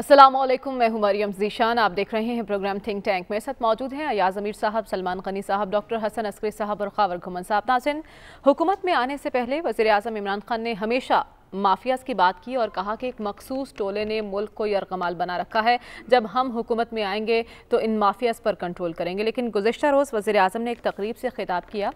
असलम मैं हूं मरियम जीशान आप देख रहे हैं प्रोग्राम थिंक टैंक मेरे साथ मौजूद हैं अयाज अमीर साहब सलमान गनी साहब डॉक्टर हसन अस्करी साहब और खावर घुमन साहब नाजिन हुकूमत में आने से पहले वजी अजम इमरान खान ने हमेशा माफियाज की बात की और कहा कि एक मखसूस टोले ने मुल्क को यरकमाल बना रखा है जब हम हुकूमत में आएंगे तो इन माफियाज पर कंट्रोल करेंगे लेकिन गुजशत रोज़ वज़र अजम ने एक तकरीब से खिताब किया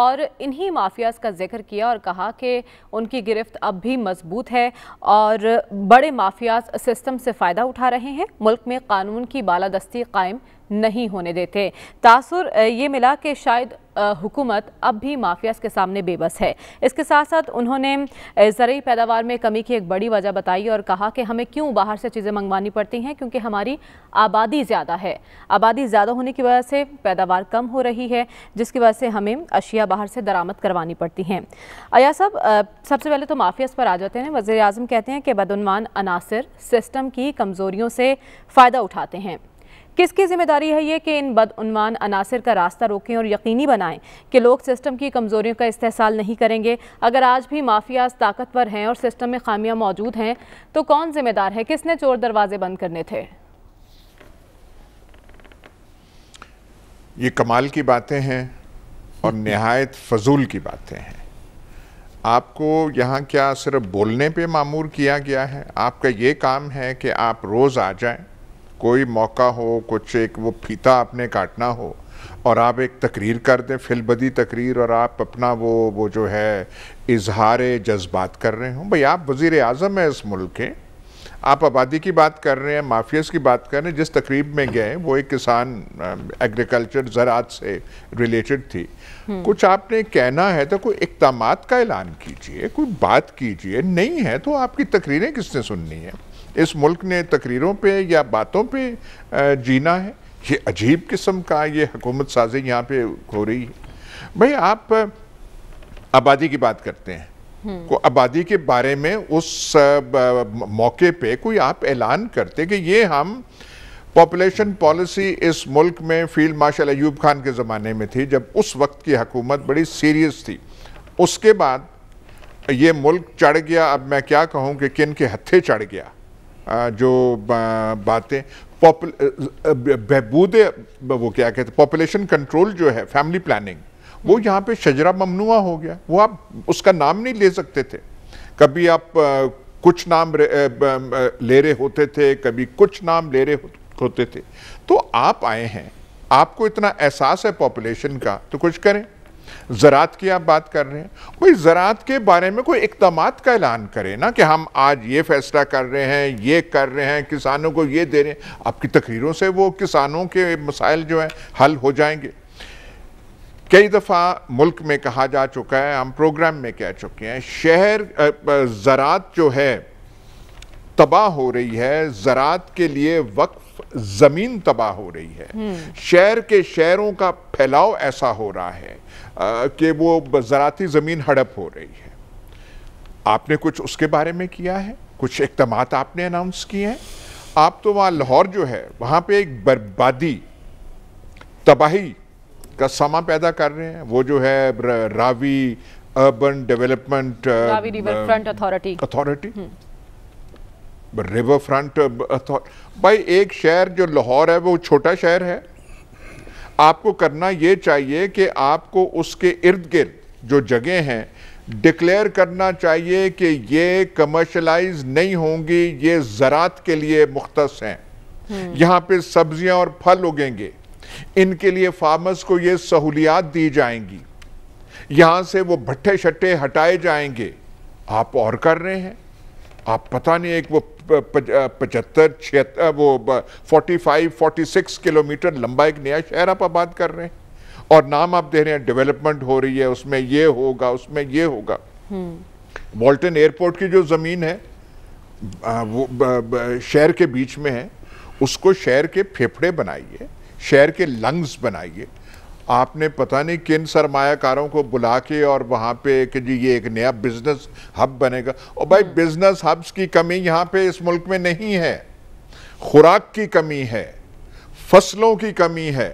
और इन्हीं माफियाज का जिक्र किया और कहा कि उनकी गिरफ्त अब भी मजबूत है और बड़े माफियाज सिस्टम से फ़ायदा उठा रहे हैं मुल्क में कानून की बालादस्ती कायम नहीं होने देते तासुर ये मिला कि शायद हुकूमत अब भी माफियाज के सामने बेबस है इसके साथ साथ उन्होंने ज़रूरी पैदावार में कमी की एक बड़ी वजह बताई और कहा कि हमें क्यों बाहर से चीज़ें मंगवानी पड़ती हैं क्योंकि हमारी आबादी ज़्यादा है आबादी ज़्यादा होने की वजह से पैदावार कम हो रही है जिसकी वजह से हमें अशिया बाहर से दरामद करवानी पड़ती हैं अया साहब सबसे पहले तो माफियाज पर आ जाते हैं वज़ी अजम कहते हैं कि बदनवान अनासर सिस्टम की कमज़ोरियों से फ़ायदा उठाते हैं किसकी जिम्मेदारी है ये कि इन बदनवान अनासर का रास्ता रोकें और यकीनी बनाएं कि लोग सिस्टम की कमज़ोरियों का इस्तेसाल नहीं करेंगे अगर आज भी माफियाज ताकतवर हैं और सिस्टम में खामियां मौजूद हैं तो कौन जिम्मेदार है किसने चोर दरवाजे बंद करने थे ये कमाल की बातें हैं और नहायत फजूल की बातें हैं आपको यहाँ क्या सिर्फ बोलने पे मामूर किया गया है आपका ये काम है कि आप रोज़ आ जाएं कोई मौका हो कुछ एक वो फीता आपने काटना हो और आप एक तकरीर कर दें फिलबदी तकरीर और आप अपना वो वो जो है इजहार जज्बात कर रहे हों भाई आप वज़ी अजम हैं इस मुल्क के आप आबादी की बात कर रहे हैं माफियाज़ की बात कर रहे हैं जिस तकरीब में गए वो एक किसान एग्रीकल्चर ज़रात से रिलेटेड थी हम्म। कुछ आपने कहना है तो कोई इकदाम का ऐलान कीजिए कोई बात कीजिए नहीं है तो आपकी तकरीरें किसने सुननी है इस मुल्क ने तकरीरों पे या बातों पे जीना है ये अजीब किस्म का ये हकूमत साजी यहाँ पे हो रही है भाई आप आबादी की बात करते हैं हम्म। को आबादी के बारे में उस मौके पे कोई आप ऐलान करते कि ये हम पॉपुलेशन पॉलिसी इस मुल्क में फील्ड मार्शल अयूब खान के ज़माने में थी जब उस वक्त की हकूमत बड़ी सीरियस थी उसके बाद ये मुल्क चढ़ गया अब मैं क्या कहूँ कि किन के हत्थे चढ़ गया जो बातें बहबूद वो क्या कहते पॉपुलेशन कंट्रोल जो है फैमिली प्लानिंग वो हम्म। यहाँ पे शजरा ममनुआ हो गया वो आप उसका नाम नहीं ले सकते थे कभी आप कुछ नाम ले रहे होते थे कभी कुछ नाम ले रहे होते थे तो आप आए हैं आपको इतना एहसास है पॉपुलेशन का तो कुछ करें ज़रात की आप बात कर रहे हैं कोई ज़रात के बारे में कोई इकदाम का ऐलान करें ना कि हम आज ये फैसला कर रहे हैं ये कर रहे हैं किसानों को ये दे रहे हैं आपकी तकरीरों से वो किसानों के मसाइल जो हैं हल हो जाएंगे कई दफ़ा मुल्क में कहा जा चुका है हम प्रोग्राम में कह चुके हैं शहर ज़रात जो है तबाह हो रही है ज़रात के लिए वक्फ ज़मीन तबाह हो रही है हम्म। शहर के शहरों का फैलाव ऐसा हो रहा है कि वो ज़राती ज़मीन हड़प हो रही है आपने कुछ उसके बारे में किया है कुछ इकदाम आपने अनाउंस किए हैं आप तो वहां लाहौर जो है वहां पे एक बर्बादी तबाही का समा पैदा कर रहे हैं वो जो है Ravi urban development authority authority river front uh, भाई एक शहर जो लाहौर है वो छोटा शहर है आपको करना ये चाहिए कि आपको उसके इर्द गिर्द जो जगह हैं डिक्लेयर करना चाहिए कि ये कमर्शलाइज नहीं होंगी ये ज़रात के लिए मुख्तस हैं हम्म। यहाँ पे सब्जियाँ और फल उगेंगे इनके लिए फार्मर्स को ये सहूलियात दी जाएंगी यहाँ से वो भट्टे शट्टे हटाए जाएंगे आप और कर रहे हैं आप पता नहीं एक वो पचहत्तर छिहत्तर वो forty five forty six kilometre लंबा एक नया शहर आप आबाद कर रहे हैं और नाम आप दे रहे हैं डेवलपमेंट हो रही है उसमें ये होगा उसमें ये होगा वॉल्टन हम्म। एयरपोर्ट की जो ज़मीन है वो शहर के बीच में है उसको शहर के फेफड़े बनाइए शहर के लंग्स बनाइए आपने पता नहीं किन सरमाकारों को बुला के और वहाँ पे कि जी ये एक नया बिजनेस हब बनेगा और भाई बिजनेस हम्म। हब्स की कमी यहाँ पे इस मुल्क में नहीं है खुराक की कमी है फसलों की कमी है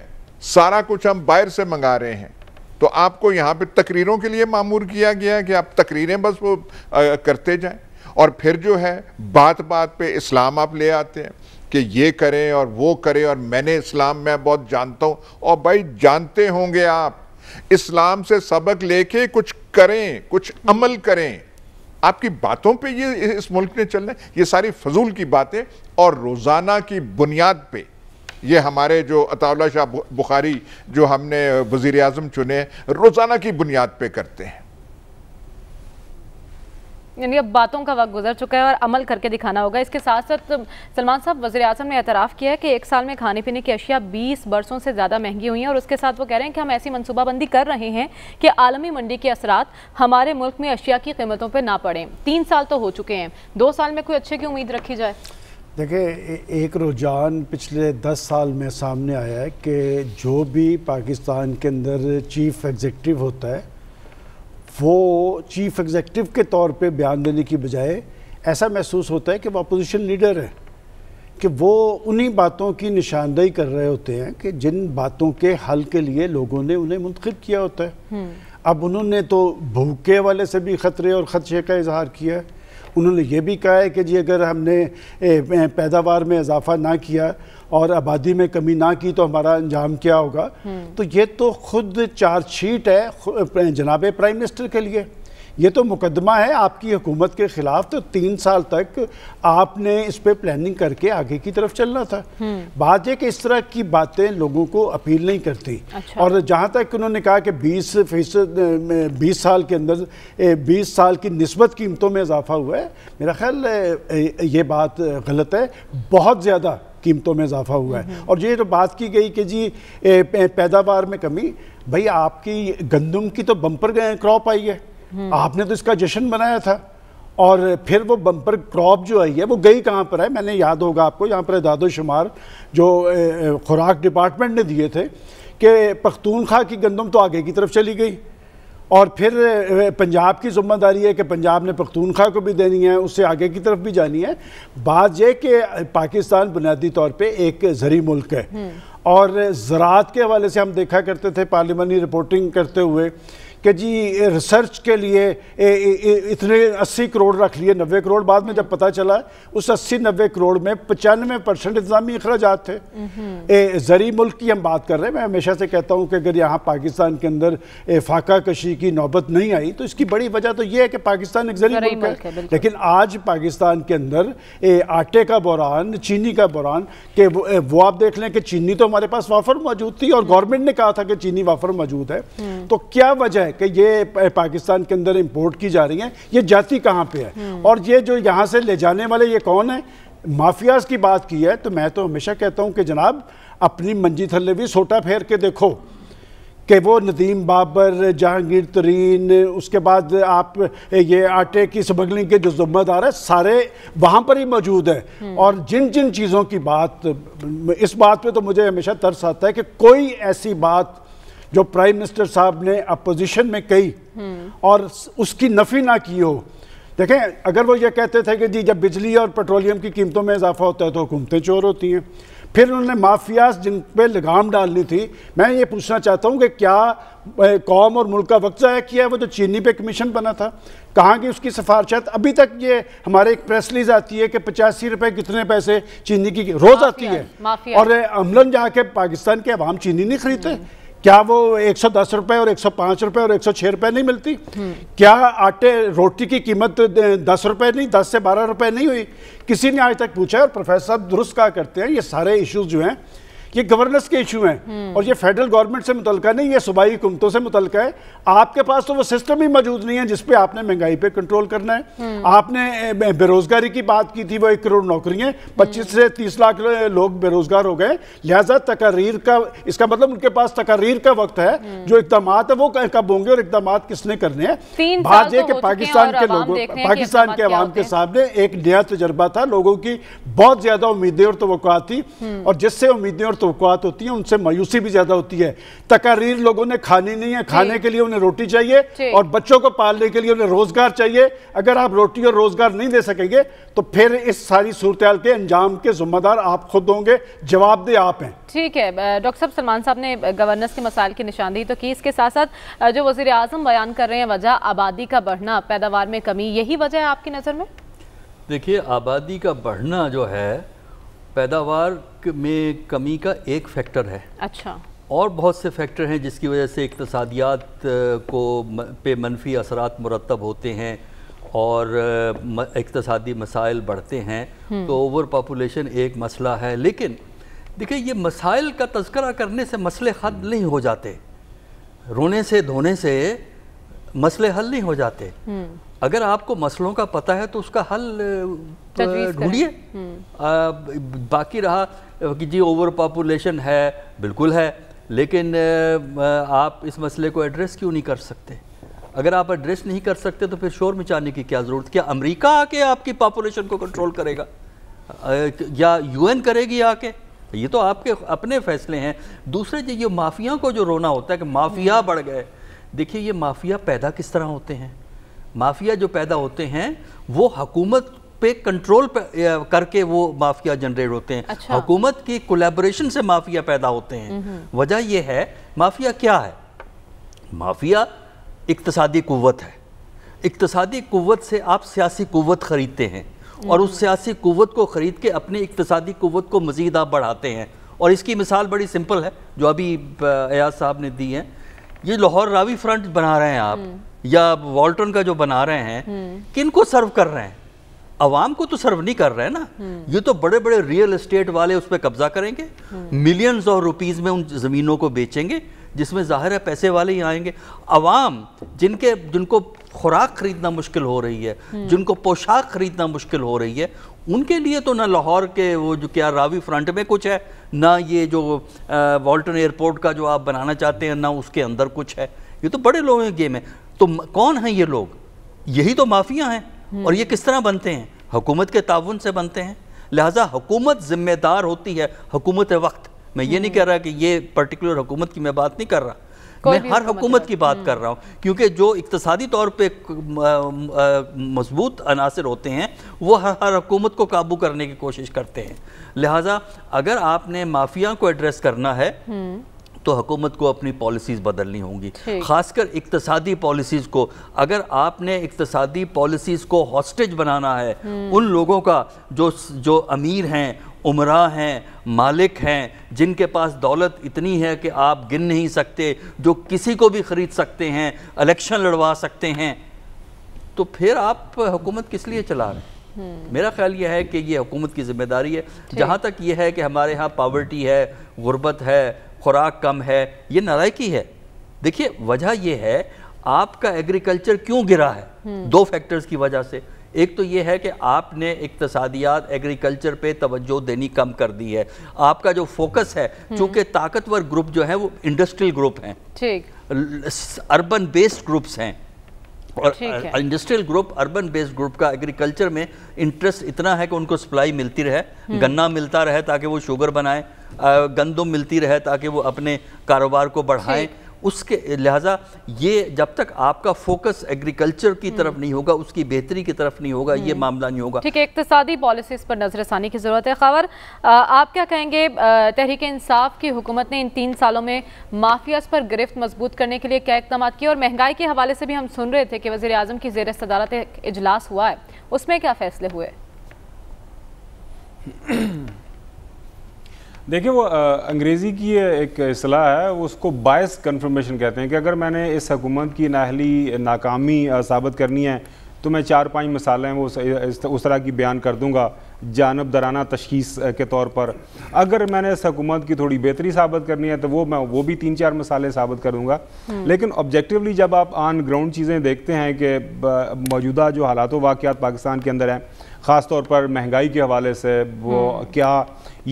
सारा कुछ हम बाहर से मंगा रहे हैं तो आपको यहाँ पे तकरीरों के लिए मामूर किया गया कि आप तकरीरें बस वो करते जाएं और फिर जो है बात बात पे इस्लाम आप ले आते हैं कि ये करें और वो करें और मैंने इस्लाम में बहुत जानता हूँ और भाई जानते होंगे आप इस्लाम से सबक लेके कुछ करें कुछ अमल करें आपकी बातों पे ये इस मुल्क ने चलना ये सारी फजूल की बातें और रोज़ाना की बुनियाद पे ये हमारे जो अताउल्ला शाह बुखारी जो हमने वज़ी अजम चुने रोज़ाना की बुनियाद पर करते हैं यानी अब बातों का वक्त गुजर चुका है और अमल करके दिखाना होगा इसके साथ साथ सलमान साहब वजी अजम ने एतराफ़ किया है कि एक साल में खाने पीने की अशिया बीस बरसों से ज़्यादा महंगी हुई हैं और उसके साथ वो कह रहे हैं कि हम ऐसी मनसूबाबंदी कर रहे हैं कि आलमी मंडी के असरात हमारे मुल्क में अशिया की कीमतों पर ना पड़ें तीन साल तो हो चुके हैं दो साल में कोई अच्छे की उम्मीद रखी जाए देखिए एक रुझान पिछले दस साल में सामने आया है कि जो भी पाकिस्तान के अंदर चीफ एग्जीटिव होता है वो चीफ एग्जेक्टिव के तौर पे बयान देने की बजाय ऐसा महसूस होता है कि वो अपोजिशन लीडर है कि वो उन्हीं बातों की निशानदेही कर रहे होते हैं कि जिन बातों के हल के लिए लोगों ने उन्हें मुंतखब किया होता है हम्म। अब उन्होंने तो भूखे वाले से भी ख़तरे और ख़दशे का इजहार किया है उन्होंने ये भी कहा है कि जी अगर हमने पैदावार में इजाफा ना किया और आबादी में कमी ना की तो हमारा अंजाम क्या होगा हम्म। तो ये तो खुद चार्जशीट है जनाब प्राइम मिनिस्टर के लिए ये तो मुकदमा है आपकी हुकूमत के खिलाफ तो तीन साल तक आपने इस पर प्लानिंग करके आगे की तरफ चलना था हम्म। बात यह कि इस तरह की बातें लोगों को अपील नहीं करती अच्छा। और जहाँ तक उन्होंने कहा कि 20 फीसद बीस साल के अंदर 20 साल की नस्बत कीमतों में इजाफा हुआ है मेरा ख्याल ये बात गलत है बहुत ज़्यादा कीमतों में इजाफा हुआ है और ये जो बात की गई कि जी पैदावार में कमी भाई आपकी गंदम की तो बम्पर क्रॉप आई है आपने तो इसका जश्न बनाया था और फिर वो बम्पर क्रॉप जो आई है वो गई कहाँ पर है मैंने याद होगा आपको यहाँ पर दादोशुमार जो खुराक डिपार्टमेंट ने दिए थे कि पख्तूनख्वा की गंदम तो आगे की तरफ चली गई और फिर पंजाब की जिम्मेदारी है कि पंजाब ने पख्तूनख्वा को भी देनी है उससे आगे की तरफ भी जानी है बात यह कि पाकिस्तान बुनियादी तौर पर एक जरी मुल्क है हम्म। और ज़रात के हवाले से हम देखा करते थे पार्लियामानी रिपोर्टिंग करते हुए कि जी रिसर्च के लिए ए, ए, ए, इतने 80 करोड़ रख लिए 90 करोड़ बाद में जब पता चला उस 80 90 करोड़ में पचानवे परसेंट इंतजामी अखराज थे हम्म। ए, जरी मुल्क की हम बात कर रहे हैं मैं हमेशा से कहता हूँ कि अगर यहाँ पाकिस्तान के अंदर फाका कशी की नौबत नहीं आई तो इसकी बड़ी वजह तो यह है कि पाकिस्तान एक जरी मुल्क, है लेकिन आज पाकिस्तान के अंदर आटे का बुरान चीनी का बुरान के वो आप देख लें कि चीनी तो हमारे पास वाफर मौजूद थी और हम्म। गवर्नमेंट ने कहा था कि चीनी वाफर मौजूद है हम्म। तो क्या वजह है कि ये पाकिस्तान के अंदर इम्पोर्ट की जा रही हैं ये जाती कहाँ पे है हम्म। और ये जो यहाँ से ले जाने वाले ये कौन है माफियाज की बात की है तो मैं तो हमेशा कहता हूँ कि जनाब अपनी मंजी थल्ले भी सोटा फेर के देखो कि वो नदीम बाबर जहांगीर तरीन उसके बाद आप ये आटे की स्मगलिंग के जो जिम्मेदार है सारे वहाँ पर ही मौजूद है हम्म। और जिन जिन चीज़ों की बात इस बात पे तो मुझे हमेशा तरस आता है कि कोई ऐसी बात जो प्राइम मिनिस्टर साहब ने अपोजिशन में कही और उसकी नफी ना की हो देखें अगर वो ये कहते थे कि जी जब बिजली और पेट्रोलियम की कीमतों में इजाफा होता है तो हुकूमतें चोर होती हैं फिर उन्होंने माफियाज जिन पे लगाम डालनी थी मैं ये पूछना चाहता हूँ कि क्या कौम और मुल्क का वक्त ज़ाया किया है वो जो तो चीनी पे कमीशन बना था कहाँ की उसकी सिफारशात अभी तक ये हमारे एक प्रेस लीज आती है कि पचासी रुपए कितने पैसे चीनी की रोज़ आती है और अमलन जाके पाकिस्तान के अवाम चीनी नहीं खरीदते क्या वो 110 रुपए और 105 रुपए और 106 रुपए नहीं मिलती क्या आटे रोटी की कीमत दस रुपए नहीं दस से बारह रुपए नहीं हुई किसी ने आज तक पूछा है और प्रोफेसर साहब दुरुस्त कहा करते हैं ये सारे इश्यूज जो हैं ये गवर्नेंस के इशू हैं हम्म। और ये फेडरल गवर्नमेंट से मुतल नहीं ये सूबाई हुकूमतों से मुतल है आपके पास तो वो सिस्टम ही मौजूद नहीं है जिसपे आपने महंगाई पे कंट्रोल करना है हम्म। आपने बेरोजगारी की बात की थी वो एक करोड़ नौकरियां हम्म। पच्चीस से तीस लाख लोग बेरोजगार हो गए लिहाजा तकारीर का इसका मतलब उनके पास तकारीर का वक्त है जो इकदाम है वो कब होंगे और इकदाम किसने करने हैं भाजे तो के पाकिस्तान के लोगों पाकिस्तान के अवाम के सामने एक नया तजर्बा था लोगों की बहुत ज्यादा उम्मीदें और तो थी और जिससे उम्मीदें और तो होती हैं उनसे मायूसी भी ज्यादा होती है तकारीर लोगों ने खानी नहीं है खाने के लिए उन्हें रोटी चाहिए और बच्चों को पालने के लिए उन्हें रोजगार चाहिए अगर आप रोटी और रोजगार नहीं दे सकेंगे तो फिर इस सारी सूरत के अंजाम के जिम्मेदार आप खुद होंगे जवाबदेह आप हैं ठीक है डॉक्टर साहब सलमान साहब ने गवर्नेंस के मसाइल की निशानदेही तो की इसके साथ साथ जो वजीर आजम बयान कर रहे हैं वजह आबादी का बढ़ना पैदावार में कमी यही वजह है आपकी नज़र में देखिए आबादी का बढ़ना जो है पैदावार में कमी का एक फैक्टर है अच्छा और बहुत से फैक्टर हैं जिसकी वजह से इकतसादियात को पे मनफी असरात मुरतब होते हैं और इकतसादी मसाइल बढ़ते हैं हम्म। तो ओवर पापोलेशन एक मसला है लेकिन देखिए ये मसाइल का तस्करा करने से मसले हल हम्म। नहीं हो जाते रोने से धोने से मसले हल नहीं हो जाते हम्म। अगर आपको मसलों का पता है तो उसका हल ढूंढिए हम्म। बाकी रहा कि जी ओवर पॉपुलेशन है बिल्कुल है लेकिन आप इस मसले को एड्रेस क्यों नहीं कर सकते अगर आप एड्रेस नहीं कर सकते तो फिर शोर मचाने की क्या ज़रूरत क्या अमेरिका आके आपकी पॉपुलेशन को कंट्रोल करेगा या यूएन करेगी आके ये तो आपके अपने फैसले हैं दूसरे ये माफिया को जो रोना होता है कि माफिया हम्म। बढ़ गए देखिए ये माफिया पैदा किस तरह होते हैं माफिया जो पैदा होते हैं वो हकूमत पे कंट्रोल पे, करके वो माफिया जनरेट होते हैं अच्छा। हुकूमत की कोलेबोरेशन से माफिया पैदा होते हैं हम्म, हम्म। वजह यह है माफिया क्या है माफिया इकतसादी कुत है इकतसादी कुत से आप सियासी कुत खरीदते हैं हम्म। और उस सियासी कुत को ख़रीद के अपनी इकतसादी कुत को मज़ीद आप बढ़ाते हैं और इसकी मिसाल बड़ी सिंपल है जो अभी एयाज साहब ने दी है ये लाहौर रावी फ्रंट बना रहे हैं आप या वॉल्टन का जो बना रहे हैं किन को सर्व कर रहे हैं अवाम को तो सर्व नहीं कर रहे हैं ना हम्म। ये तो बड़े बड़े रियल इस्टेट वाले उस पर कब्जा करेंगे मिलियंस ऑफ रुपीज में उन ज़मीनों को बेचेंगे जिसमें ज़ाहिर है पैसे वाले ही आएंगे अवाम जिनके जिनको खुराक खरीदना मुश्किल हो रही है हम्म। जिनको पोशाक खरीदना मुश्किल हो रही है उनके लिए तो ना लाहौर के वो जो क्या रावी फ्रंट में कुछ है ना ये जो वॉल्टन एयरपोर्ट का जो आप बनाना चाहते हैं ना उसके अंदर कुछ है ये तो बड़े लोगों की गेम है तो कौन हैं ये लोग यही तो माफिया हैं हम्म। और ये किस तरह बनते हैं हुकूमत के ताउन से बनते हैं लिहाजा हुकूमत जिम्मेदार होती है हुकूमत वक्त मैं ये नहीं हम्म। कह रहा कि ये पर्टिकुलर हुकूमत की मैं बात नहीं कर रहा मैं हर हुकूमत की बात हम्म। कर रहा हूँ क्योंकि जो इकतसादी तौर पर मजबूत अनासर होते हैं वो हर हर हुकूमत को काबू करने की कोशिश करते हैं लिहाजा अगर आपने माफिया को एड्रेस करना है तो हकूमत को अपनी पॉलिसीज़ बदलनी होंगी ख़ासकर इकतसादी पॉलिसीज़ को अगर आपने इकतसादी पॉलिसीज़ को हॉस्टेज बनाना है हम्म। उन लोगों का जो जो अमीर हैं उमरा हैं मालिक हैं जिनके पास दौलत इतनी है कि आप गिन नहीं सकते जो किसी को भी ख़रीद सकते हैं इलेक्शन लड़वा सकते हैं तो फिर आप हुकूमत किस लिए चला रहे हैं हम्म। मेरा ख्याल यह है कि ये हुकूमत की जिम्मेदारी है जहाँ तक यह है कि हमारे यहाँ पावर्टी है गुर्बत है खुराक कम है ये नलायकी है देखिए वजह ये है आपका एग्रीकल्चर क्यों गिरा है हम्म। दो फैक्टर्स की वजह से एक तो ये है कि आपने इकतसादियात एग्रीकल्चर पे तवज्जो देनी कम कर दी है आपका जो फोकस है हम्म। चूंकि ताकतवर ग्रुप जो है वो इंडस्ट्रियल ग्रुप हैं ठीक अर्बन बेस्ड ग्रुप्स हैं और industrial group urban based group का एग्रीकल्चर में इंटरेस्ट इतना है कि उनको सप्लाई मिलती रहे हम्म। गन्ना मिलता रहे ताकि वो शुगर बनाए गंदम मिलती रहे ताकि वो अपने कारोबार को बढ़ाएं उसके लिहाजा ये जब तक आपका फोकस एग्रीकल्चर की तरफ हम्म। नहीं होगा उसकी बेहतरी की तरफ नहीं होगा ये हम्म। मामला नहीं होगा ठीक है इकतदी पॉलिसीज़ पर नजर आसानी की ज़रूरत है खबर आप क्या कहेंगे तहरीक इंसाफ की हुकूमत ने इन तीन सालों में माफियाज पर गिरफ्त मजबूत करने के लिए क्या इकदाम किए और महंगाई के हवाले से भी हम सुन रहे थे कि वजी अजम की जेर सदारत इजलास हुआ है उसमें क्या फैसले हुए देखिए वो अंग्रेज़ी की एक असलाह है उसको बायस कन्फर्मेशन कहते हैं कि अगर मैंने इस हकूमत की नाहली नाकामी साबित करनी है तो मैं चार पांच मिसालें वो उस तरह की बयान कर दूंगा जानब दराना तशीस के तौर पर अगर मैंने इस हकूमत की थोड़ी बेहतरी साबित करनी है तो वो मैं वो भी तीन चार मसाले साबित करूँगा हम्म। लेकिन ऑब्जेक्टिवली जब आप ऑन ग्राउंड चीज़ें देखते हैं कि मौजूदा जो हालात वाक़ात पाकिस्तान के अंदर हैं ख़ास तौर पर महंगाई के हवाले से वो हम्म। क्या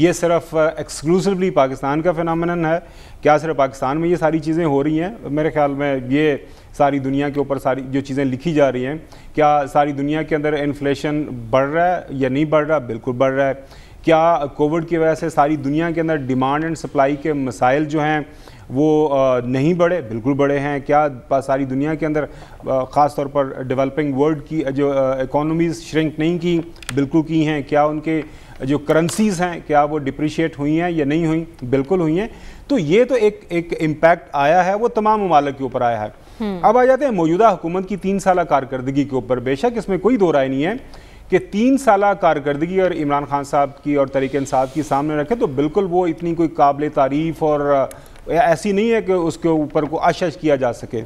ये सिर्फ एक्सक्लूसिवली पाकिस्तान का फिनमन है क्या सिर्फ पाकिस्तान में ये सारी चीज़ें हो रही हैं मेरे ख्याल में ये सारी दुनिया के ऊपर सारी जो चीज़ें लिखी जा रही हैं क्या सारी दुनिया के अंदर इन्फ्लेशन बढ़ रहा है या नहीं बढ़ रहा बिल्कुल बढ़ रहा है क्या कोविड की वजह से सारी दुनिया के अंदर डिमांड एंड सप्लाई के मसाइल जो हैं वो नहीं बढ़े बिल्कुल बढ़े हैं क्या सारी दुनिया के अंदर ख़ास तौर पर डेवलपिंग वर्ल्ड की जो इकोनॉमीज़ श्रिंक नहीं की बिल्कुल की हैं क्या उनके जो करेंसीज़ हैं क्या वो डिप्रिशिएट हुई हैं या नहीं हुई बिल्कुल हुई हैं तो ये तो एक एक इम्पैक्ट आया है वो तमाम ममालक के ऊपर आया है हम्म। अब आ जाते हैं मौजूदा हुकूमत की तीन साल कारकर्दगी के ऊपर बेशक इसमें कोई दो राय नहीं है कि तीन साल कारकर्दगी और इमरान खान साहब की और तरीके साहब की सामने रखें तो बिल्कुल वो इतनी कोई काबिल तारीफ और ऐसी नहीं है कि उसके ऊपर को अशश किया जा सके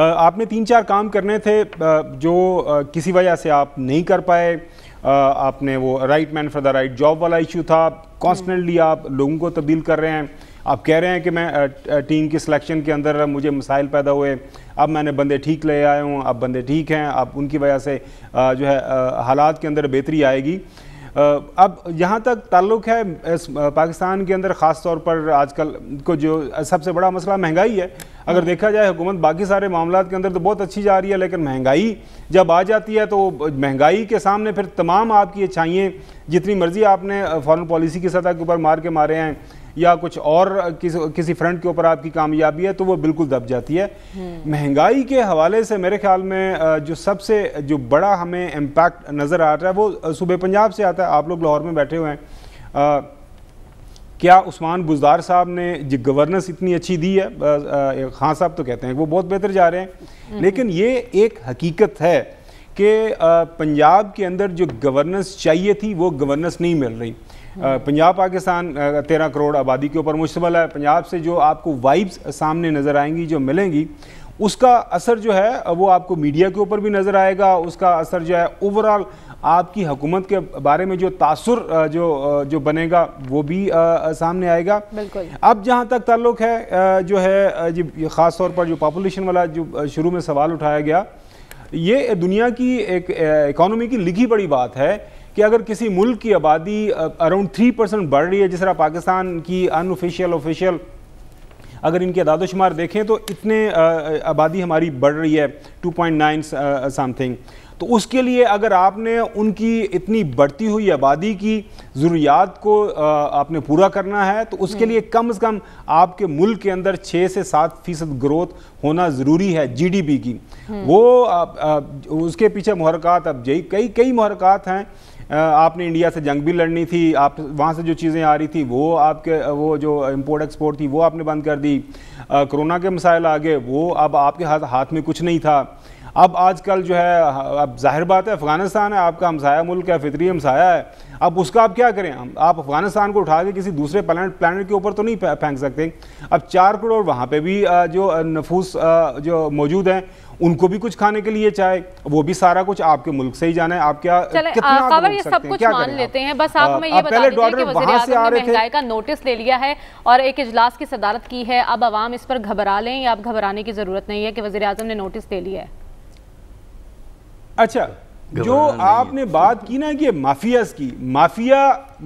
आपने तीन चार काम करने थे जो किसी वजह से आप नहीं कर पाए आपने वो right man for the right job वाला इशू था कॉन्सटेंटली आप लोगों को तब्दील कर रहे हैं आप कह रहे हैं कि मैं टीम की सिलेक्शन के अंदर मुझे मसाइल पैदा हुए अब मैंने बंदे ठीक ले आए हूँ अब बंदे ठीक हैं अब उनकी वजह से जो है हालात के अंदर बेहतरी आएगी अब यहाँ तक ताल्लुक़ है पाकिस्तान के अंदर ख़ास तौर पर आजकल को जो सबसे बड़ा मसला महंगाई है अगर देखा जाए हुकूमत बाकी सारे मामला के अंदर तो बहुत अच्छी जा रही है लेकिन महंगाई जब आ जाती है तो महंगाई के सामने फिर तमाम आपकी अच्छाइयाँ जितनी मर्जी आपने फॉरन पॉलिसी की सतह के ऊपर मार के मारे हैं या कुछ और किस, किसी फ्रंट के ऊपर आपकी कामयाबी है तो वो बिल्कुल दब जाती है हम्म। महंगाई के हवाले से मेरे ख्याल में जो सबसे जो बड़ा हमें इम्पैक्ट नज़र आ रहा है वो सूबे पंजाब से आता है आप लोग लाहौर में बैठे हुए हैं क्या उस्मान बुजदार साहब ने जो गवर्नेंस इतनी अच्छी दी है खान साहब तो कहते हैं वो बहुत बेहतर जा रहे हैं लेकिन ये एक हकीकत है कि पंजाब के अंदर जो गवर्नेंस चाहिए थी वो गवर्नेंस नहीं मिल रही पंजाब पाकिस्तान तेरह करोड़ आबादी के ऊपर मुश्तमल है पंजाब से जो आपको वाइब्स सामने नज़र आएंगी जो मिलेंगी उसका असर जो है वो आपको मीडिया के ऊपर भी नज़र आएगा उसका असर जो है ओवरऑल आपकी हुकूमत के बारे में जो तासर जो जो बनेगा वो भी सामने आएगा बिल्कुल अब जहाँ तक ताल्लुक है जो है जी ख़ास तौर पर जो पॉपुलेशन वाला जो शुरू में सवाल उठाया गया ये दुनिया की एक इकोनॉमी की लिखी बड़ी बात है कि अगर किसी मुल्क की आबादी अराउंड थ्री परसेंट बढ़ रही है जिस तरह पाकिस्तान की अनऑफिशियल ऑफिशियल अगर इनके दादोशुमार देखें तो इतने आबादी हमारी बढ़ रही है 2.9 समथिंग तो उसके लिए अगर आपने उनकी इतनी बढ़ती हुई आबादी की ज़रूरियात को आपने पूरा करना है तो उसके लिए कम से कम आपके मुल्क के अंदर छः से सात फीसद ग्रोथ होना ज़रूरी है जीडीपी की वो आ, आ, उसके पीछे मुहरक अब जय कई कई महरक़ात हैं आपने इंडिया से जंग भी लड़नी थी आप वहाँ से जो चीज़ें आ रही थी वो आपके वो जो इम्पोर्ट एक्सपोर्ट थी वो आपने बंद कर दी कोरोना के मसाइल आ गए वो अब आपके हाथ हाथ में कुछ नहीं था अब आजकल जो है अब जाहिर बात है अफ़गानिस्तान है आपका हमसाया मुल्क है फितरी हमसाया है अब उसका आप क्या करें आप अफ़गानिस्तान को उठा के किसी दूसरे प्लानट प्लानट के ऊपर तो नहीं फेंक सकते अब चार करोड़ वहाँ पर भी जो नफूस जो मौजूद हैं उनको भी कुछ खाने के लिए चाहे वो भी सारा कुछ आपके मुल्क से ही जाना है आप क्या कितना ये सब कुछ मान लेते हैं बस आप हमें ये बता दीजिए कि महंगाई का नोटिस ले लिया है और एक इजलास की सदारत की है अब आवाम इस पर घबरा लें या अब घबराने की जरूरत नहीं है कि वजी ने नोटिस ले लिया है अच्छा जो आपने बात की ना कि माफियाज की माफिया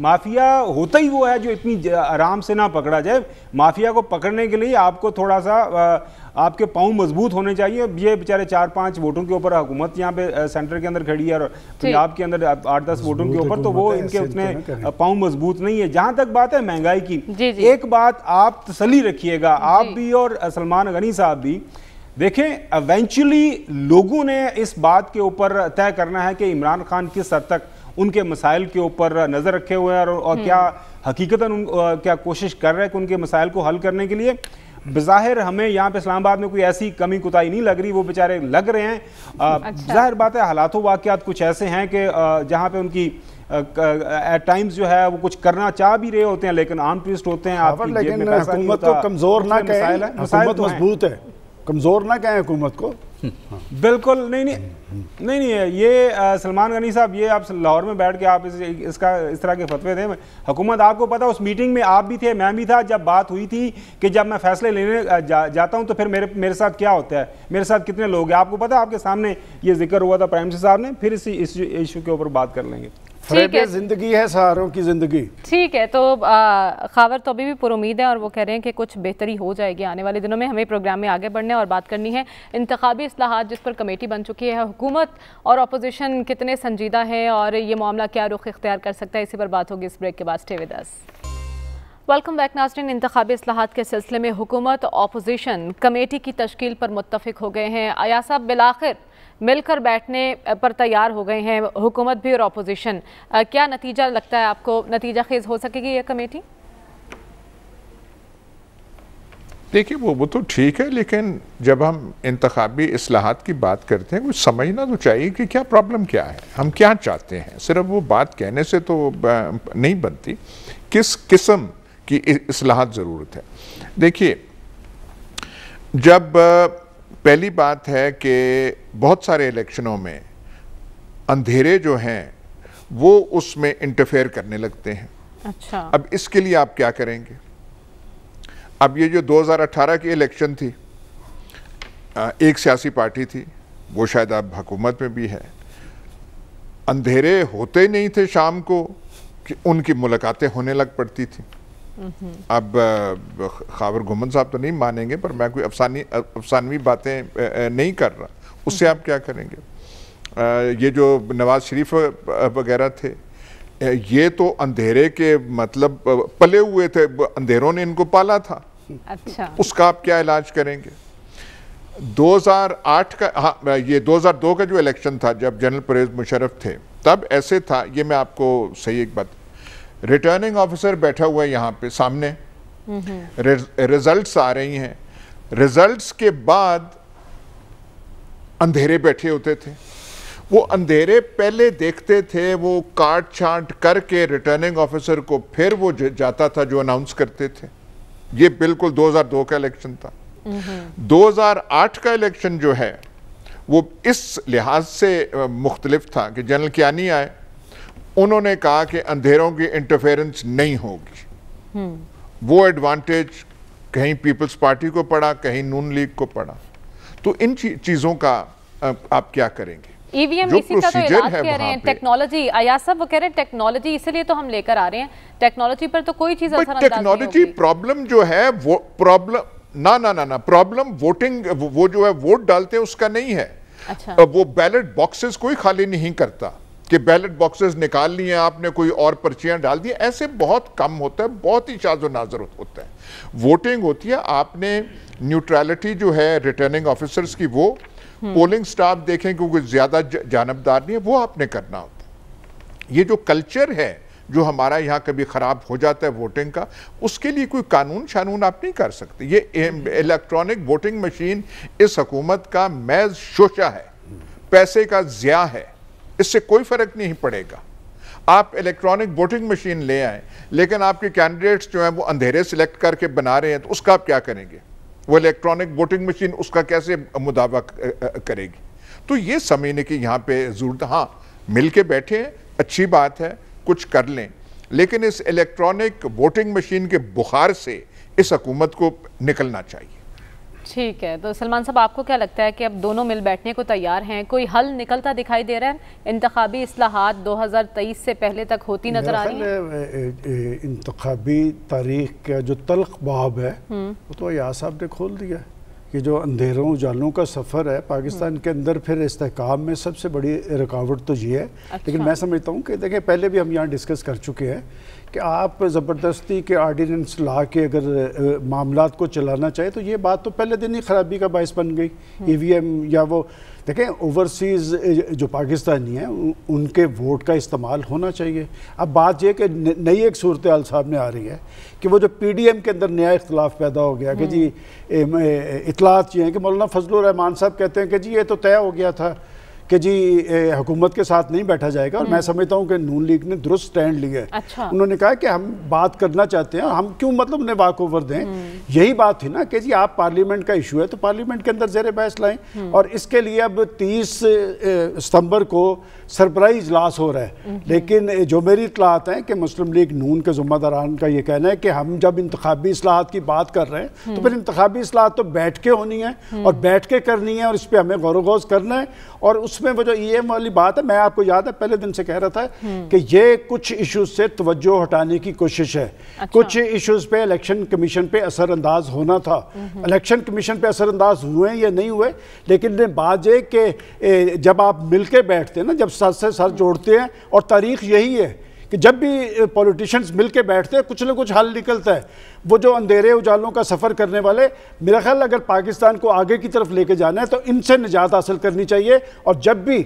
माफिया होता ही वो है जो इतनी आराम से ना पकड़ा जाए माफिया को पकड़ने के लिए आपको थोड़ा सा आपके पाँव मजबूत होने चाहिए ये बेचारे चार पांच वोटों के ऊपर हुकूमत यहाँ पे सेंटर के अंदर खड़ी है और पंजाब के अंदर आठ दस वोटों के ऊपर तो, तो वो इनके उतने तो पाँव मजबूत नहीं है जहाँ तक बात है महंगाई की एक बात आप तसली रखिएगा आप भी और सलमान गनी साहब भी देखें एवेंचुअली लोगों ने इस बात के ऊपर तय करना है कि इमरान खान किस हद तक उनके मसाइल के ऊपर नज़र रखे हुए हैं और, और क्या हम्म। हकीकत क्या कोशिश कर रहे हैं कि उनके मसाइल को हल करने के लिए बज़ाहिर हमें यहाँ पे इस्लामाबाद में कोई ऐसी कमी कुताई नहीं लग रही वो बेचारे लग रहे हैं अच्छा। जाहिर बात है हालातों वाकत कुछ ऐसे हैं कि जहाँ पे उनकी एट टाइम्स जो है वो कुछ करना चाह भी रहे होते हैं लेकिन आर्म ट्विस्ट होते हैं हाँ, आपकी लेकिन में पैसा नहीं तो होता। तो कमज़ोर ना मसाइल है मसाइल मजबूत है कमज़ोर ना कहें हुकूमत को हाँ। बिल्कुल नहीं नहीं नहीं नहीं ये सलमान गनी साहब ये आप लाहौर में बैठ के आप इस, इसका इस तरह के फतवे दें हुकूमत आपको पता उस मीटिंग में आप भी थे मैं भी था जब बात हुई थी कि जब मैं फैसले लेने जा, जाता हूँ तो फिर मेरे मेरे साथ क्या होता है मेरे साथ कितने लोग हैं आपको पता आपके सामने ये जिक्र हुआ था प्राइम मिनिस्टर साहब ने फिर इसी इशू के ऊपर बात कर लेंगे है जिंदगी है सहारों की जिंदगी ठीक है तो आ, खावर तो अभी भी पुरुद है और वो कह रहे हैं कि कुछ बेहतरी हो जाएगी आने वाले दिनों में हमें प्रोग्राम में आगे बढ़ने और बात करनी है इंतबी असलाहत जिस पर कमेटी बन चुकी है हुकूमत और अपोजिशन कितने संजीदा है और ये मामला क्या रुख इख्तियार कर सकता है इसी पर बात होगी इस ब्रेक के बाद स्टे विद वेलकम बैक नाजरीन इंतबी असलाहत के सिलसिले में हुकूमत अपोजिशन कमेटी की तश्ल पर मुतफिक हो गए हैं अयासा बिलाखिर मिलकर बैठने पर तैयार हो गए हैं हुकूमत भी और अपोजिशन क्या नतीजा लगता है आपको नतीजा खेज हो सकेगी ये कमेटी देखिए वो वो तो ठीक है लेकिन जब हम इंतबी असलाहत की बात करते हैं कुछ समझना तो चाहिए कि क्या प्रॉब्लम क्या है हम क्या चाहते हैं सिर्फ वो बात कहने से तो नहीं बनती किस किस्म की असलाहत ज़रूरत है देखिए जब पहली बात है कि बहुत सारे इलेक्शनों में अंधेरे जो हैं वो उसमें इंटरफेयर करने लगते हैं अच्छा अब इसके लिए आप क्या करेंगे अब ये जो 2018 की इलेक्शन थी एक सियासी पार्टी थी वो शायद अब हुकूमत में भी है अंधेरे होते नहीं थे शाम को कि उनकी मुलाकातें होने लग पड़ती थी अब खाबर घुमन साहब तो नहीं मानेंगे पर मैं कोई अफसानी अफसानवी बातें नहीं कर रहा उससे आप क्या करेंगे ये जो नवाज शरीफ वगैरह थे ये तो अंधेरे के मतलब पले हुए थे अंधेरों ने इनको पाला था अच्छा उसका आप क्या इलाज करेंगे 2008 का हाँ ये 2002 का जो इलेक्शन था जब जनरल परेज मुशरफ थे तब ऐसे था ये मैं आपको सही एक बात रिटर्निंग ऑफिसर बैठा हुआ है यहाँ पे सामने रिजल्ट्स आ रही हैं रिजल्ट्स के बाद अंधेरे बैठे होते थे वो अंधेरे पहले देखते थे वो काट छांट करके रिटर्निंग ऑफिसर को फिर वो जाता था जो अनाउंस करते थे ये बिल्कुल 2002 का इलेक्शन था 2008 का इलेक्शन जो है वो इस लिहाज से मुख्तलिफ था कि जनरल क्या आए उन्होंने कहा कि अंधेरों की इंटरफेरेंस नहीं होगी हम्म। वो एडवांटेज कहीं पीपल्स पार्टी को पड़ा कहीं नून लीग को पड़ा तो इन चीज़ों का आप क्या करेंगे ईवीएम e इसी का तो इलाज कह रहे हैं टेक्नोलॉजी आया सब वो कह रहे हैं टेक्नोलॉजी इसीलिए तो हम लेकर आ रहे हैं टेक्नोलॉजी पर तो कोई चीज टेक्नोलॉजी प्रॉब्लम जो है वो प्रॉब्लम ना ना ना ना प्रॉब्लम वोटिंग वो जो है वोट डालते हैं उसका नहीं है अच्छा। वो बैलेट बॉक्सेस कोई खाली नहीं करता कि बैलेट बॉक्सेस निकाल लिए आपने कोई और पर्चियाँ डाल दी ऐसे बहुत कम होता है बहुत ही शाजो नाजर होता है वोटिंग होती है आपने न्यूट्रलिटी जो है रिटर्निंग ऑफिसर्स की वो पोलिंग हम्म। स्टाफ देखें क्योंकि ज़्यादा जानबदार नहीं है वो आपने करना होता ये जो कल्चर है जो हमारा यहाँ कभी ख़राब हो जाता है वोटिंग का उसके लिए कोई कानून शानून आप नहीं कर सकते ये इलेक्ट्रॉनिक वोटिंग मशीन इस हकूमत का मैज शोशा है पैसे का ज़िया है इससे कोई फ़र्क नहीं पड़ेगा आप इलेक्ट्रॉनिक वोटिंग मशीन ले आए लेकिन आपके कैंडिडेट्स जो हैं वो अंधेरे सेलेक्ट करके बना रहे हैं तो उसका आप क्या करेंगे वो इलेक्ट्रॉनिक वोटिंग मशीन उसका कैसे मुदावा करेगी तो ये समझने की यहाँ पे ज़रूरत हाँ मिल के बैठे अच्छी बात है कुछ कर लें लेकिन इस इलेक्ट्रॉनिक वोटिंग मशीन के बुखार से इस हकूमत को निकलना चाहिए ठीक है तो सलमान साहब आपको क्या लगता है कि अब दोनों मिल बैठने को तैयार हैं कोई हल निकलता दिखाई दे रहा है इंतबी असलाहत 2023 से पहले तक होती नजर आ रही है इंतबी तारीख का जो तलख बब है हम्म। वो तो या साहब ने खोल दिया कि जो अंधेरों उजालों का सफ़र है पाकिस्तान के अंदर फिर इसकाम में सबसे बड़ी रुकावट तो ये है अच्छा। लेकिन मैं समझता हूँ कि देखिए पहले भी हम यहाँ डिस्कस कर चुके हैं कि आप ज़बरदस्ती के आर्डीनेंस ला के अगर मामला को चलाना चाहे तो ये बात तो पहले दिन ही ख़राबी का बायस बन गई ई वी एम या वो देखें ओवरसीज़ जो पाकिस्तानी हैं उनके वोट का इस्तेमाल होना चाहिए अब बात यह कि नई एक सूरत हाल सामने आ रही है कि वो जो पी डी एम के अंदर नया इख्तलाफ पैदा हो गया कि हम्म। जी इतलात ये हैं कि मौलाना फजल रहमान साहब कहते हैं कि जी ये तो तय हो गया था कि जी हुकूमत के साथ नहीं बैठा जाएगा और मैं हम्म। समझता हूँ कि नून लीग ने दुरुस्त स्टैंड लिया है अच्छा। उन्होंने कहा कि हम बात करना चाहते हैं और हम क्यों मतलब उन्हें वाक ओवर दें हम्म। यही बात थी ना कि जी आप पार्लियामेंट का इशू है तो पार्लियामेंट के अंदर जेर बहस लाएं हम्म। और इसके लिए अब तीस सितंबर को सरप्राइज इजलास हो रहा है लेकिन जो मेरी इतलात हैं कि मुस्लिम लीग नून के जुम्मेदारान का ये कहना है कि हम जब इंतबी असलाहत की बात कर रहे हैं तो फिर इंतबी असलाहत तो बैठ के होनी है और बैठ के करनी है और इस पर हमें गौर करना है और उस उसमें वो जो ई e वाली बात है मैं आपको याद है पहले दिन से कह रहा था हम्म। कि ये कुछ इश्यूज से तवज्जो हटाने की कोशिश है अच्छा। कुछ इश्यूज पे इलेक्शन कमीशन पे असरअंदाज होना था इलेक्शन हम्म। कमीशन पे असरअंदाज हुए या नहीं हुए लेकिन बात यह कि जब आप मिलके बैठते हैं ना जब सर से सर जोड़ते हैं और तारीख यही है कि जब भी पॉलिटिशियंस मिल के बैठते हैं कुछ ना कुछ हल निकलता है वो जो अंधेरे उजालों का सफ़र करने वाले मेरा ख्याल अगर पाकिस्तान को आगे की तरफ लेके जाना है तो इनसे निजात हासिल करनी चाहिए और जब भी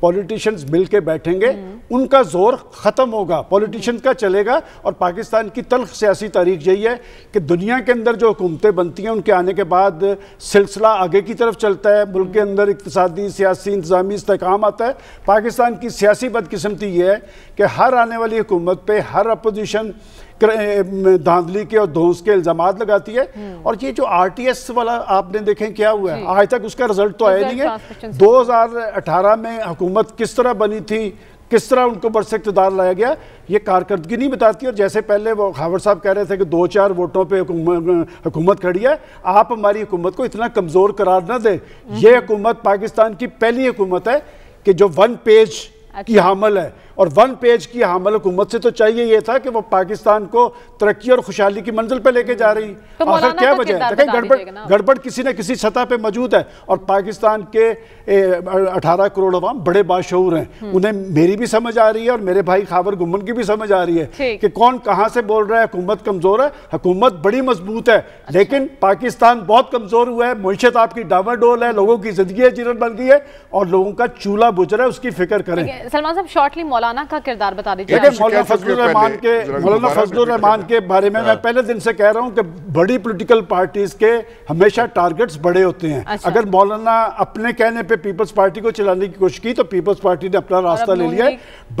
पॉलिटिशियंस मिल के बैठेंगे उनका जोर ख़त्म होगा पॉलिटिशियंस का चलेगा और पाकिस्तान की तलख सियासी तारीख यही है कि दुनिया के अंदर जो हुकूमतें बनती हैं उनके आने के बाद सिलसिला आगे की तरफ चलता है मुल्क के अंदर इकतदी सियासी इंतजामी इसकाम आता है पाकिस्तान की सियासी बदकस्मती ये है कि हर आने वाली हुकूमत पर हर अपोजिशन धांधली के और धोस के इल्जाम लगाती है हम्म। और ये जो आरटीएस वाला आपने देखें क्या हुआ है आज तक उसका रिजल्ट तो आया नहीं है 2018 में हुकूमत किस तरह बनी थी किस तरह उनको बरस इकतदार लाया गया ये कारकर्दगी नहीं बताती और जैसे पहले वो खावर साहब कह रहे थे कि दो चार वोटों पे हुकूमत खड़ी है आप हमारी हुकूमत को इतना कमज़ोर करार ना दें ये हम्म। हुकूमत पाकिस्तान की पहली हुकूमत है कि जो वन पेज अच्छा। की हामल है और वन पेज की हमल हाँ, हुकूमत से तो चाहिए ये था कि वो पाकिस्तान को तरक्की और खुशहाली की मंजिल पर लेके जा रही तो आखिर क्या वजह है देखें तो गड़बड़ गड़बड़ किसी न किसी सतह पर मौजूद है और पाकिस्तान के अठारह करोड़ अवाम बड़े बाशूर हैं हम्म। उन्हें मेरी भी समझ आ रही है और मेरे भाई खाबर गुमन की भी समझ आ रही है कि कौन कहाँ से बोल रहा है हुकूमत कमज़ोर है हुकूमत बड़ी मजबूत है अच्छा। लेकिन पाकिस्तान बहुत कमज़ोर हुआ है मीशत आपकी डावाडोल है लोगों की जिंदगी जीरन बन गई है और लोगों का चूल्हा बुझ रहा है उसकी फिक्र करें सलमान साहब शॉर्टली मौला मौलाना का किरदार बता दीजिए मौलाना फजलान के मौलाना फजलान के बारे में मैं हाँ। पहले दिन से कह रहा हूँ कि बड़ी पॉलिटिकल पार्टीज के हमेशा टारगेट्स बड़े होते हैं अच्छा। अगर मौलाना अपने कहने पे पीपल्स पार्टी को चलाने की कोशिश की तो पीपल्स पार्टी ने अपना रास्ता ले लिया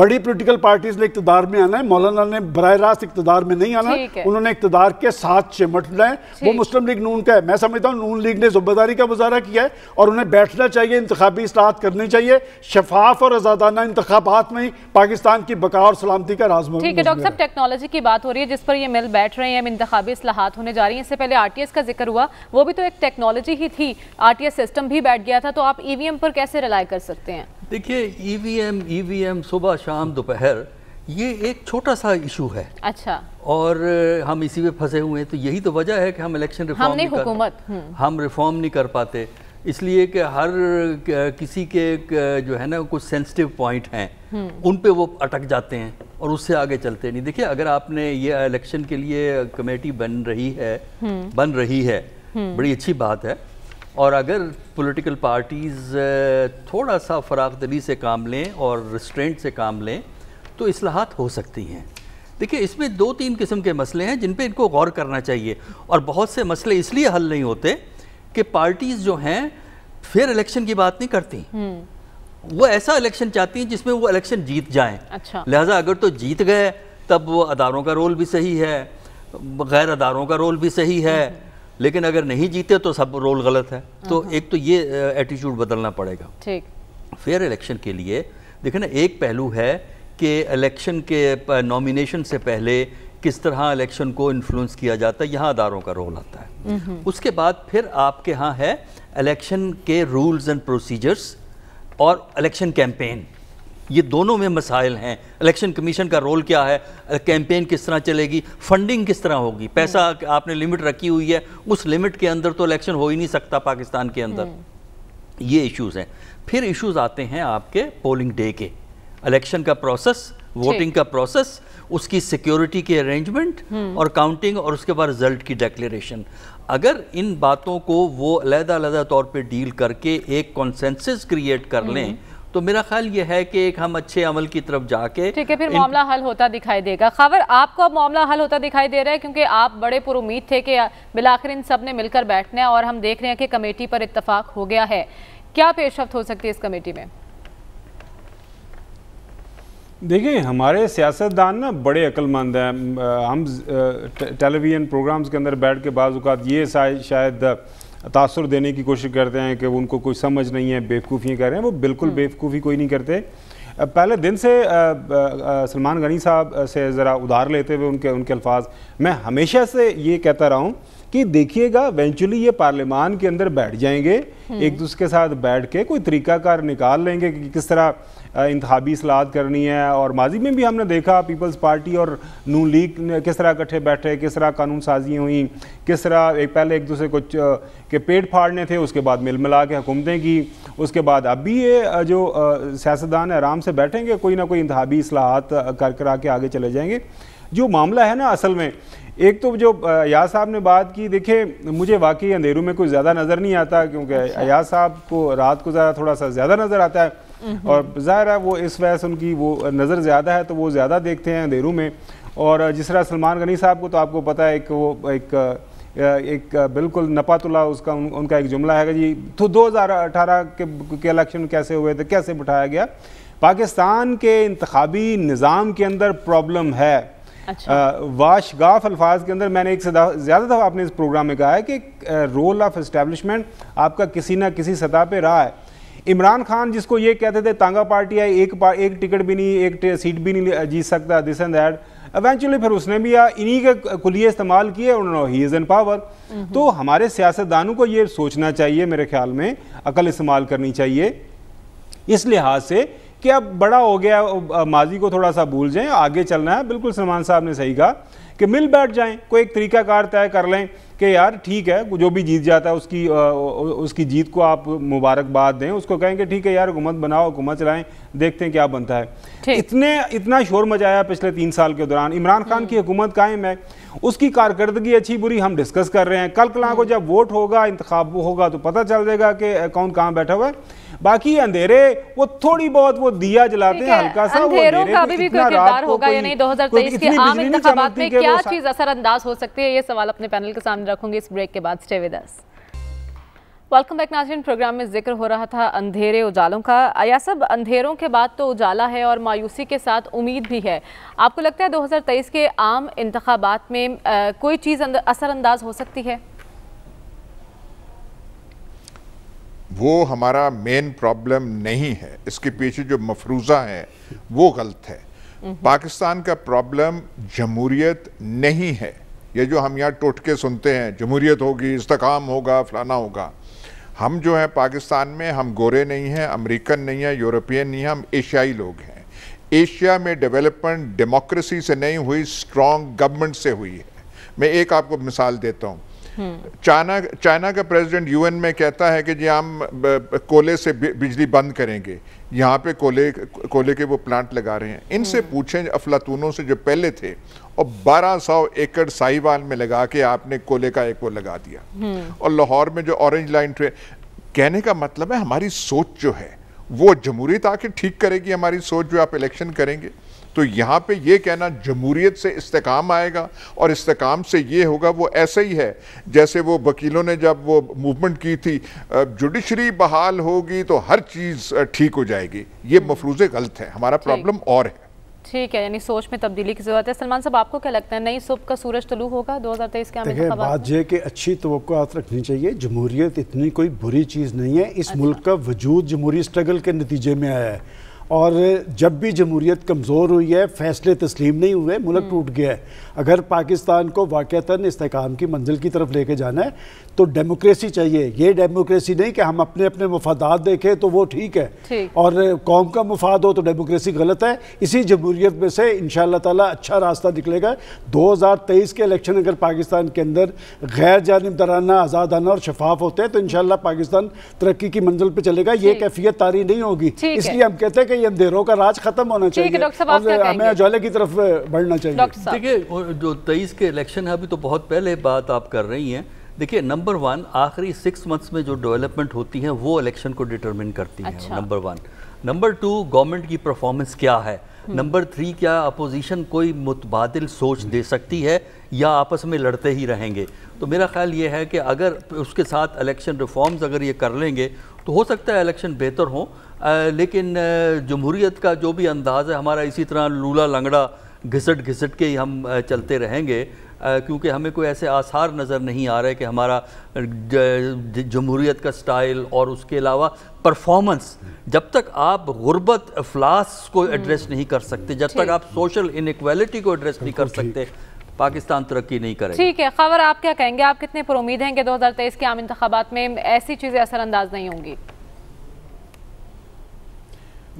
बड़ी पोलिटिकल पार्टीज ने इकतदार में आना है मौलाना ने बर रास्त इकतदार में नहीं आना उन्होंने इकतदार के साथ चिमट है वो मुस्लिम लीग नून का है मैं समझता हूँ नून लीग ने जिम्मेदारी का मुजाहरा किया है और उन्हें बैठना चाहिए इंतबी असलाहत करनी चाहिए शफाफ और आजादाना इंतबात में पाकिस्तान की बका और सलामती का राज ठीक है डॉक्टर साहब टेक्नोलॉजी की बात हो रही है जिस पर ये मिल बैठ रहे हैं इंतबी असलाहत होने जा रही हैं इससे पहले आरटीएस का जिक्र हुआ वो भी तो एक टेक्नोलॉजी ही थी आरटीएस सिस्टम भी बैठ गया था तो आप ई e पर कैसे रिलाई कर सकते हैं देखिए ईवीएम e ईवीएम e सुबह शाम दोपहर ये एक छोटा सा इशू है अच्छा और हम इसी में फंसे हुए हैं तो यही तो वजह है कि हम इलेक्शन रिफॉर्म हमने हुकूमत हम्म। हम रिफॉर्म नहीं कर पाते इसलिए कि हर किसी के जो है ना कुछ सेंसिटिव पॉइंट हैं हम्म। उन पे वो अटक जाते हैं और उससे आगे चलते नहीं देखिए अगर आपने ये इलेक्शन के लिए कमेटी बन रही है हम्म। बन रही है हम्म। बड़ी अच्छी बात है और अगर पॉलिटिकल पार्टीज़ थोड़ा सा फराग से काम लें और रिस्ट्रेंट से काम लें तो असलाहत हो सकती हैं देखिए इसमें दो तीन किस्म के मसले हैं जिन पे इनको गौर करना चाहिए और बहुत से मसले इसलिए हल नहीं होते कि पार्टीज जो हैं फिर इलेक्शन की बात नहीं करती हम्म। वो ऐसा इलेक्शन चाहती हैं जिसमें वो इलेक्शन जीत जाए अच्छा। लिहाजा अगर तो जीत गए तब वो अदारों का रोल भी सही है गैर अदारों का रोल भी सही है हम्म। लेकिन अगर नहीं जीते तो सब रोल गलत है तो हाँ, हाँ। एक तो ये एटीट्यूड बदलना पड़ेगा ठीक फेयर इलेक्शन के लिए देखे ना एक पहलू है कि इलेक्शन के नॉमिनेशन से पहले किस तरह इलेक्शन को इन्फ्लुएंस किया जाता है यहाँ अदारों का रोल आता है उसके बाद फिर आपके यहाँ है इलेक्शन के रूल्स एंड प्रोसीजर्स और इलेक्शन कैंपेन ये दोनों में मसाइल हैं इलेक्शन कमीशन का रोल क्या है कैंपेन किस तरह चलेगी फंडिंग किस तरह होगी पैसा हम्म। आपने लिमिट रखी हुई है उस लिमिट के अंदर तो इलेक्शन हो ही नहीं सकता पाकिस्तान के अंदर हम्म। ये इश्यूज़ हैं फिर इश्यूज़ आते हैं आपके पोलिंग डे के इलेक्शन का प्रोसेस वोटिंग का प्रोसेस उसकी सिक्योरिटी के अरेंजमेंट और काउंटिंग और उसके बाद रिजल्ट की डेक्लेरेशन अगर इन बातों को वो अलहदा तौर पे डील करके एक कॉन्सेंसिस क्रिएट कर लें हम्म। तो मेरा ख्याल ये है कि एक हम अच्छे अमल की तरफ जाके ठीक है फिर मामला हल होता दिखाई देगा खबर आपको अब मामला हल होता दिखाई दे रहा है क्योंकि आप बड़े पुरुद थे कि बिलाखिर इन सब ने मिलकर बैठना है और हम देख रहे हैं कि कमेटी पर इतफाक हो गया है क्या पेशरफ हो सकती है इस कमेटी में देखिए हमारे सियासतदान ना बड़े अक्लमंद हैं हम टेलीविज़न प्रोग्राम्स के अंदर बैठ के बाज़ात ये शायद तासर देने की कोशिश करते हैं कि उनको कोई समझ नहीं है बेवकूफ़ियाँ कर रहे हैं वो बिल्कुल हम्म। बेवकूफ़ी कोई नहीं करते पहले दिन से सलमान गनी साहब से ज़रा उधार लेते हुए उनके उनके अल्फाज मैं हमेशा से ये कहता रहा हूँ कि देखिएगा वेंचुअली ये पार्लियामान के अंदर बैठ जाएंगे हम्म। एक दूसरे के साथ बैठ के कोई तरीकाकार निकाल लेंगे कि किस तरह इंतबी असलाहत करनी है और माजी में भी हमने देखा पीपल्स पार्टी और नू लीग किस तरह इकट्ठे बैठे किस तरह कानून साजियाँ हुई किस तरह एक पहले एक दूसरे को के पेट फाड़ने थे उसके बाद मिल मिला के हुकूमतें की उसके बाद अब भी ये जो सियासतदान आराम से बैठेंगे कोई ना कोई इंतबी असलाहत कर करा के आगे चले जाएंगे जो मामला है ना असल में एक तो जो अयाज साहब ने बात की देखिए मुझे वाकई अंधेरों में कोई ज़्यादा नज़र नहीं आता क्योंकि अच्छा। अयाज साहब को रात को ज़रा थोड़ा सा ज़्यादा नज़र आता है Mm-hmm. और ज़ाहिर है वो इस वजह से उनकी वो नज़र ज़्यादा है तो वो ज़्यादा देखते हैं अंधेरू में और जिस तरह सलमान गनी साहब को तो आपको पता है एक वो एक एक बिल्कुल नपातुल्ला उसका उन, उनका एक जुमला है जी तो 2018 के के इलेक्शन कैसे हुए थे कैसे बिठाया गया पाकिस्तान के इंतबी निज़ाम के अंदर प्रॉब्लम है अच्छा। वाशगाफ अल्फाज के अंदर मैंने एक से ज़्यादा दफ़ा आपने इस प्रोग्राम में कहा है कि रोल ऑफ इस्टेबलिशमेंट आपका किसी ना किसी सतह पर रहा है इमरान खान जिसको ये कहते थे तांगा पार्टी है एक पार, एक टिकट भी नहीं एक सीट भी नहीं जीत सकता दिस एंड दैट एवेंचुअली फिर उसने भी इन्हीं के खुलिए इस्तेमाल किए और ही इज़ इन पावर तो हमारे सियासतदानों को ये सोचना चाहिए मेरे ख्याल में अकल इस्तेमाल करनी चाहिए इस लिहाज से कि अब बड़ा हो गया माजी को थोड़ा सा भूल जाए आगे चलना है बिल्कुल सलमान साहब ने सही कहा कि मिल बैठ जाएं कोई एक तरीकाकार तय कर लें कि यार ठीक है जो भी जीत जाता है उसकी आ, उसकी जीत को आप मुबारकबाद दें उसको कहें कि ठीक है यार हुकूमत बनाओ हुकूमत चलाएं देखते हैं क्या बनता है इतने इतना शोर मचाया पिछले तीन साल के दौरान इमरान खान हम्म। की हुकूमत कायम है उसकी कारकर्दगी अच्छी बुरी हम डिस्कस कर रहे हैं कल कला को हम्म। जब वोट होगा इंतखब होगा तो पता चल जाएगा कि कौन कहाँ बैठा हुआ है बाकी अंधेरे वो थोड़ी बहुत वो दिया जलाते हैं हल्का सा अंधेरों का अभी भी कोई किरदार होगा या नहीं 2023 के आम इंतजाम में क्या चीज असरअंदाज हो सकती है ये सवाल अपने पैनल के सामने रखूंगी इस ब्रेक के बाद stay with us welcome back नाजरीन प्रोग्राम में जिक्र हो रहा था अंधेरे उजालों का या सब अंधेरों के बाद तो उजाला है और मायूसी के साथ उम्मीद भी है आपको लगता है 2023 के आम इंतबात में आ, कोई चीज़ असरअंदाज हो सकती है वो हमारा मेन प्रॉब्लम नहीं है इसके पीछे जो मफरूजा है वो गलत है हम्म। पाकिस्तान का प्रॉब्लम जमहूरीत नहीं है ये जो हम यहाँ टोटके सुनते हैं जमहूरीत होगी इस्तकाम होगा फलाना होगा हम जो है पाकिस्तान में हम गोरे नहीं हैं अमेरिकन नहीं हैं यूरोपियन नहीं हैं हम एशियाई लोग हैं एशिया में डेवलपमेंट डेमोक्रेसी से नहीं हुई स्ट्रॉन्ग गवर्नमेंट से हुई है मैं एक आपको मिसाल देता हूँ चाइना चाइना का प्रेसिडेंट यूएन में कहता है कि जी हम कोले से बिजली बंद करेंगे यहाँ पे कोले कोले के वो प्लांट लगा रहे हैं इनसे हम्म। पूछें अफलातूनों से जो पहले थे और 1200 एकड़ साहिवाल में लगा के आपने कोले का एक वो लगा दिया हम्म। और लाहौर में जो ऑरेंज लाइन ट्रेन कहने का मतलब है हमारी सोच जो है वो जमहूरी ताकि ठीक करेगी हमारी सोच जो आप इलेक्शन करेंगे तो यहाँ पे ये कहना जमहूरीत से इस्तेकाम आएगा और इस्तेकाम से ये होगा वो ऐसे ही है जैसे वो वकीलों ने जब वो मूवमेंट की थी जुडिशरी बहाल होगी तो हर चीज़ ठीक हो जाएगी ये हम्म। मफरूज़ गलत है हमारा प्रॉब्लम और है ठीक है यानी सोच में तब्दीली की जरूरत है सलमान साहब आपको क्या लगता है नई सुबह का सूरज तलू होगा 2023 के आमिर बात यह कि अच्छी तो रखनी चाहिए जमहूरियत इतनी कोई बुरी चीज़ नहीं है इस अच्छा। मुल्क का वजूद जमहूरी स्ट्रगल के नतीजे में आया है और जब भी जमहूरीत कमज़ोर हुई है फैसले तस्लीम नहीं हुए मुल्क हम्म। टूट गया है अगर पाकिस्तान को वाक़ता इसकाम की मंजिल की तरफ लेके जाना है तो डेमोक्रेसी चाहिए ये डेमोक्रेसी नहीं कि हम अपने अपने मफादात देखें तो वो ठीक है ठीक। और कौम का मफाद हो तो डेमोक्रेसी गलत है इसी जमहूरीत में से इन ताला अच्छा रास्ता निकलेगा 2023 के इलेक्शन अगर पाकिस्तान के अंदर गैर जानबदाराना आज़ादाना और शफाफ होते हैं तो इन पाकिस्तान तरक्की की मंजिल पर चलेगा ये कैफियत तारी नहीं होगी इसलिए हम कहते हैं कि कि ये देरों का राज खत्म होना चाहिए डॉक्टर साहब हमें अजवाले की तरफ बढ़ना चाहिए देखिए जो तेईस के इलेक्शन है अभी तो बहुत पहले बात आप कर रही हैं देखिए नंबर वन आखिरी सिक्स मंथ्स में जो डेवलपमेंट होती है वो इलेक्शन को डिटरमिन करती है number one number two government की परफॉर्मेंस क्या है नंबर हम्म। थ्री क्या अपोजिशन कोई मुतबादल सोच दे सकती है या आपस में लड़ते ही रहेंगे तो मेरा ख्याल ये है कि अगर उसके साथ इलेक्शन रिफॉर्म्स अगर ये कर लेंगे तो हो सकता है इलेक्शन बेहतर हों लेकिन जमहूरीत का जो भी अंदाज़ है हमारा इसी तरह लूला लंगड़ा घिसट घिसट के ही हम चलते रहेंगे क्योंकि हमें कोई ऐसे आसार नज़र नहीं आ रहे कि हमारा जमहूरीत का स्टाइल और उसके अलावा परफॉर्मेंस जब तक आप गुर्बत अफलास को हम्म। एड्रेस नहीं कर सकते जब तक आप सोशल इनक्वालिटी को एड्रेस नहीं कर सकते पाकिस्तान तरक्की नहीं करेगा ठीक है खबर आप क्या कहेंगे आप कितने पर उम्मीद हैं कि दो हज़ार तेईस के आम इंतबात में ऐसी चीज़ें असरअंदाज नहीं होंगी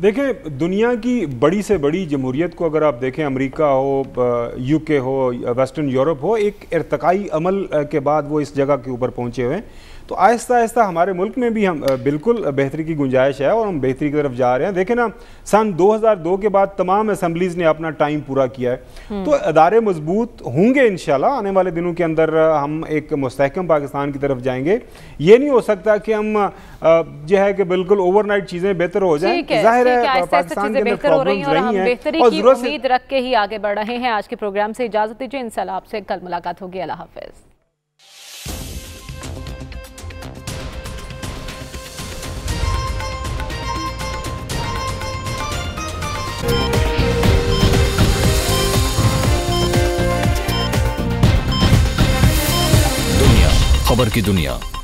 देखिए दुनिया की बड़ी से बड़ी जमहूरियत को अगर आप देखें अमेरिका हो यूके हो वेस्टर्न यूरोप हो एक इरतकाई अमल के बाद वो इस जगह के ऊपर पहुंचे हुए हैं तो आहिस्ता आहिस्ता हमारे मुल्क में भी हम बिल्कुल बेहतरी की गुंजाइश है और हम बेहतरी की तरफ जा रहे हैं देखें ना सन 2002 के बाद तमाम असम्बलीज़ ने अपना टाइम पूरा किया है हम्म। तो अदारे मजबूत होंगे इन आने वाले दिनों के अंदर हम एक मुस्तकम पाकिस्तान की तरफ जाएंगे ये नहीं हो सकता कि हम जो है कि बिल्कुल ओवरनाइट चीज़ें बेहतर हो जाए जाहिर है पाकिस्तान के अंदर रही और रख के ही आगे बढ़ रहे हैं आज के प्रोग्राम से इजाज़त दीजिए इन आपसे कल मुलाकात होगी अल्लाह हाफिज़ खबर की दुनिया